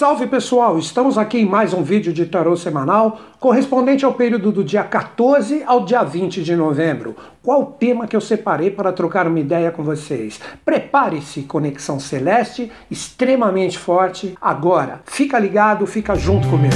Salve pessoal, estamos aqui em mais um vídeo de tarô semanal correspondente ao período do dia 14 ao dia 20 de novembro. Qual o tema que eu separei para trocar uma ideia com vocês? Prepare-se, conexão celeste extremamente forte agora. Fica ligado, fica junto comigo.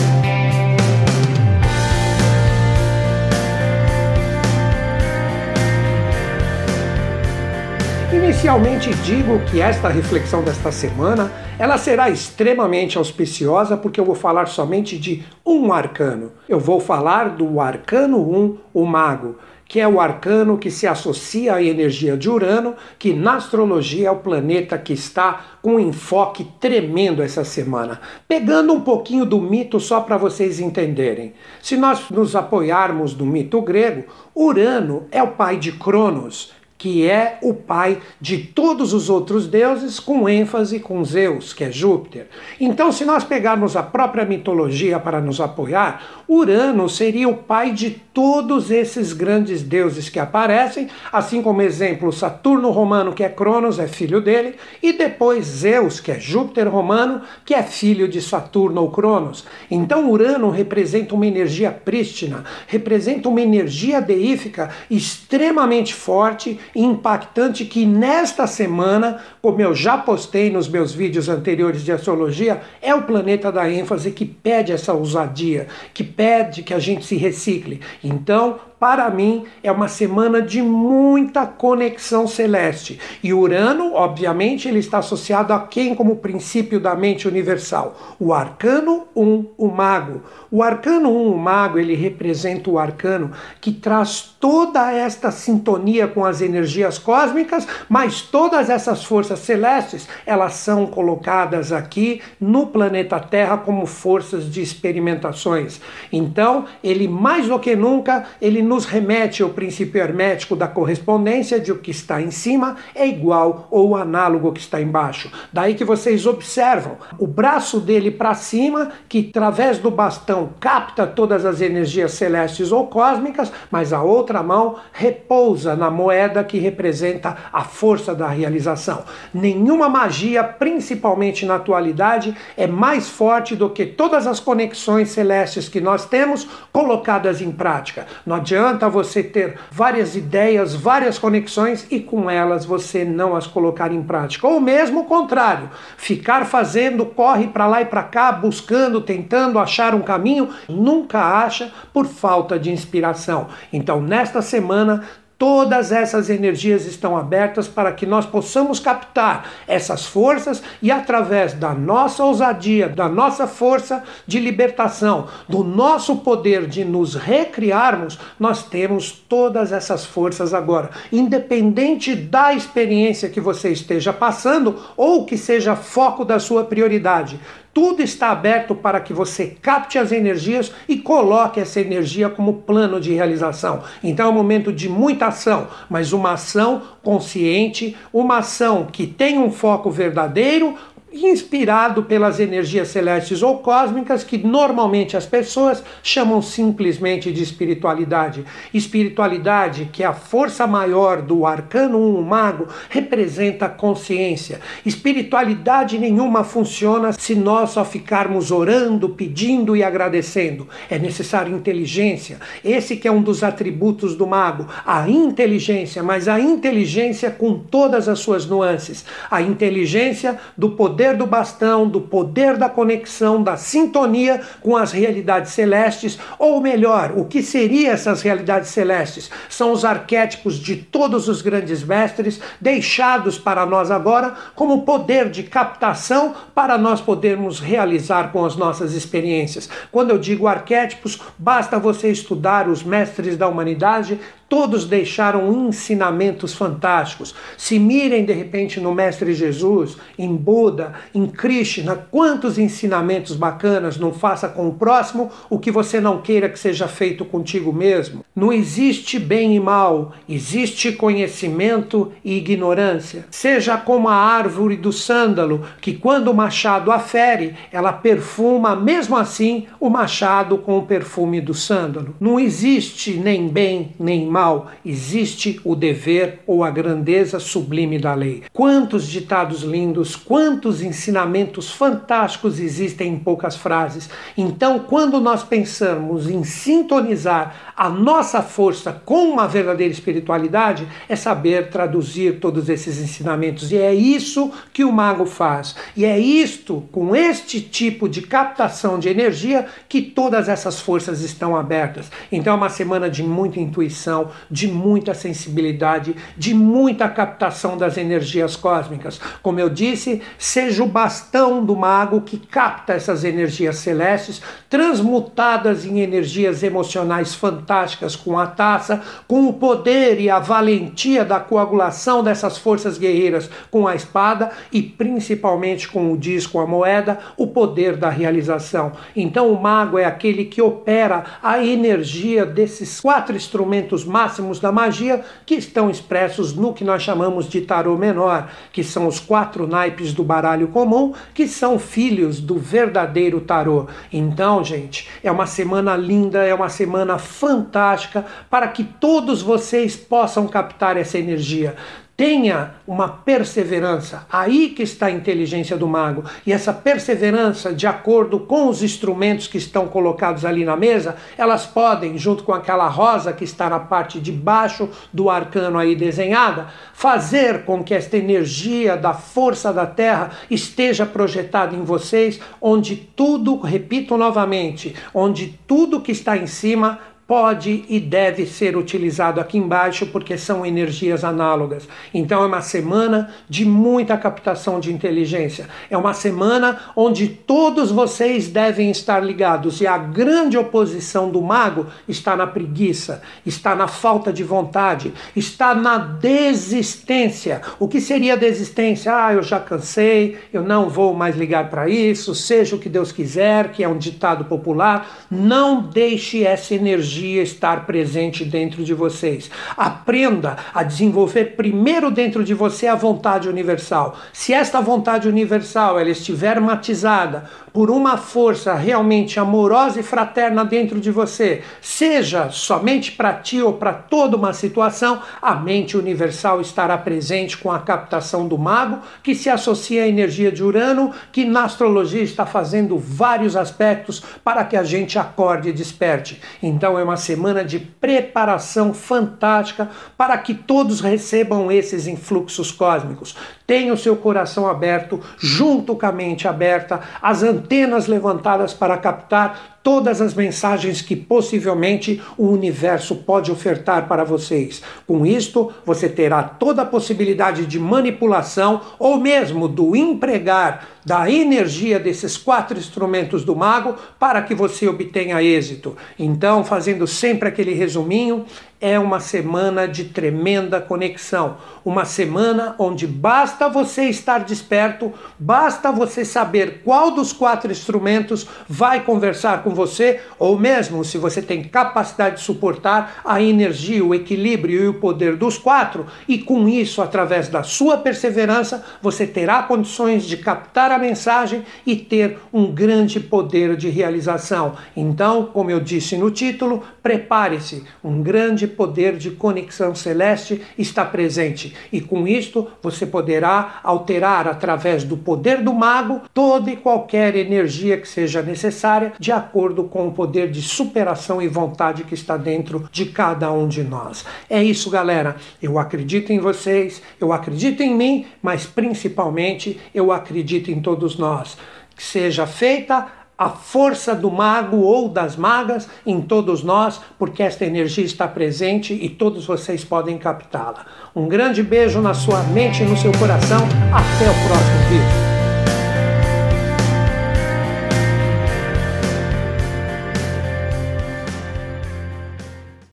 Inicialmente digo que esta reflexão desta semana, ela será extremamente auspiciosa porque eu vou falar somente de um arcano. Eu vou falar do arcano 1, o mago, que é o arcano que se associa à energia de Urano, que na astrologia é o planeta que está com um enfoque tremendo essa semana. Pegando um pouquinho do mito só para vocês entenderem. Se nós nos apoiarmos do mito grego, Urano é o pai de Cronos, que é o pai de todos os outros deuses, com ênfase com Zeus, que é Júpiter. Então, se nós pegarmos a própria mitologia para nos apoiar, Urano seria o pai de todos esses grandes deuses que aparecem, assim como exemplo Saturno romano, que é Cronos, é filho dele, e depois Zeus, que é Júpiter romano, que é filho de Saturno ou Cronos. Então, Urano representa uma energia prístina, representa uma energia deífica extremamente forte impactante que nesta semana, como eu já postei nos meus vídeos anteriores de astrologia, é o planeta da ênfase que pede essa ousadia, que pede que a gente se recicle. Então, para mim, é uma semana de muita conexão celeste. E Urano, obviamente, ele está associado a quem como princípio da mente universal? O arcano 1, o mago. O arcano 1, o mago, ele representa o arcano que traz toda esta sintonia com as energias cósmicas, mas todas essas forças celestes, elas são colocadas aqui no planeta Terra como forças de experimentações. Então, ele mais do que nunca, ele nos remete ao princípio hermético da correspondência de o que está em cima é igual ou análogo ao que está embaixo. Daí que vocês observam o braço dele para cima, que através do bastão capta todas as energias celestes ou cósmicas, mas a outra mão repousa na moeda que representa a força da realização. Nenhuma magia, principalmente na atualidade, é mais forte do que todas as conexões celestes que nós temos colocadas em prática. Não adianta adianta você ter várias ideias, várias conexões e com elas você não as colocar em prática. Ou mesmo o contrário, ficar fazendo, corre para lá e para cá, buscando, tentando achar um caminho, nunca acha por falta de inspiração. Então, nesta semana, Todas essas energias estão abertas para que nós possamos captar essas forças e, através da nossa ousadia, da nossa força de libertação, do nosso poder de nos recriarmos, nós temos todas essas forças agora. Independente da experiência que você esteja passando ou que seja foco da sua prioridade, tudo está aberto para que você capte as energias e coloque essa energia como plano de realização. Então é um momento de muita ação, mas uma ação consciente, uma ação que tem um foco verdadeiro inspirado pelas energias celestes ou cósmicas que normalmente as pessoas chamam simplesmente de espiritualidade. Espiritualidade, que é a força maior do arcano um mago, representa a consciência. Espiritualidade nenhuma funciona se nós só ficarmos orando, pedindo e agradecendo. É necessário inteligência. Esse que é um dos atributos do mago, a inteligência, mas a inteligência com todas as suas nuances, a inteligência do poder poder do bastão, do poder da conexão, da sintonia com as realidades celestes, ou melhor, o que seria essas realidades celestes? São os arquétipos de todos os grandes mestres deixados para nós agora como poder de captação para nós podermos realizar com as nossas experiências. Quando eu digo arquétipos, basta você estudar os mestres da humanidade, todos deixaram ensinamentos fantásticos. Se mirem de repente no Mestre Jesus, em Buda, em Krishna, quantos ensinamentos bacanas, não faça com o próximo o que você não queira que seja feito contigo mesmo. Não existe bem e mal, existe conhecimento e ignorância. Seja como a árvore do sândalo, que quando o machado a fere, ela perfuma mesmo assim o machado com o perfume do sândalo. Não existe nem bem nem mal, existe o dever ou a grandeza sublime da lei. Quantos ditados lindos, quantos quantos ensinamentos fantásticos existem em poucas frases. Então, quando nós pensamos em sintonizar a nossa força com uma verdadeira espiritualidade é saber traduzir todos esses ensinamentos. E é isso que o mago faz. E é isto, com este tipo de captação de energia, que todas essas forças estão abertas. Então é uma semana de muita intuição, de muita sensibilidade, de muita captação das energias cósmicas. Como eu disse, seja o bastão do mago que capta essas energias celestes, transmutadas em energias emocionais fantásticas fantásticas com a taça, com o poder e a valentia da coagulação dessas forças guerreiras com a espada e principalmente com o disco, a moeda, o poder da realização. Então o mago é aquele que opera a energia desses quatro instrumentos máximos da magia que estão expressos no que nós chamamos de tarô menor, que são os quatro naipes do baralho comum, que são filhos do verdadeiro tarô. Então, gente, é uma semana linda, é uma semana fantástica fantástica para que todos vocês possam captar essa energia. Tenha uma perseverança, aí que está a inteligência do mago. E essa perseverança, de acordo com os instrumentos que estão colocados ali na mesa, elas podem, junto com aquela rosa que está na parte de baixo do arcano aí desenhada, fazer com que esta energia da força da terra esteja projetada em vocês, onde tudo, repito novamente, onde tudo que está em cima pode e deve ser utilizado aqui embaixo porque são energias análogas. Então é uma semana de muita captação de inteligência. É uma semana onde todos vocês devem estar ligados e a grande oposição do mago está na preguiça, está na falta de vontade, está na desistência. O que seria desistência? Ah, eu já cansei, eu não vou mais ligar para isso, seja o que Deus quiser, que é um ditado popular. Não deixe essa energia energia estar presente dentro de vocês. Aprenda a desenvolver primeiro dentro de você a vontade universal. Se esta vontade universal ela estiver matizada por uma força realmente amorosa e fraterna dentro de você, seja somente para ti ou para toda uma situação, a mente universal estará presente com a captação do mago, que se associa à energia de Urano, que na astrologia está fazendo vários aspectos para que a gente acorde e desperte. Então eu é uma semana de preparação fantástica para que todos recebam esses influxos cósmicos. Tenha o seu coração aberto, junto com a mente aberta, as antenas levantadas para captar todas as mensagens que possivelmente o universo pode ofertar para vocês. Com isto, você terá toda a possibilidade de manipulação ou mesmo do empregar da energia desses quatro instrumentos do mago para que você obtenha êxito. Então, fazendo sempre aquele resuminho, é uma semana de tremenda conexão, uma semana onde basta você estar desperto, basta você saber qual dos quatro instrumentos vai conversar com você, ou mesmo se você tem capacidade de suportar a energia, o equilíbrio e o poder dos quatro, e com isso, através da sua perseverança, você terá condições de captar a mensagem e ter um grande poder de realização. Então, como eu disse no título, prepare-se, um grande poder de conexão celeste está presente, e com isto você poderá alterar, através do poder do mago, toda e qualquer energia que seja necessária, de acordo com o poder de superação e vontade que está dentro de cada um de nós. É isso, galera. Eu acredito em vocês, eu acredito em mim, mas principalmente eu acredito em todos nós. Que seja feita a força do mago ou das magas em todos nós, porque esta energia está presente e todos vocês podem captá-la. Um grande beijo na sua mente e no seu coração. Até o próximo vídeo.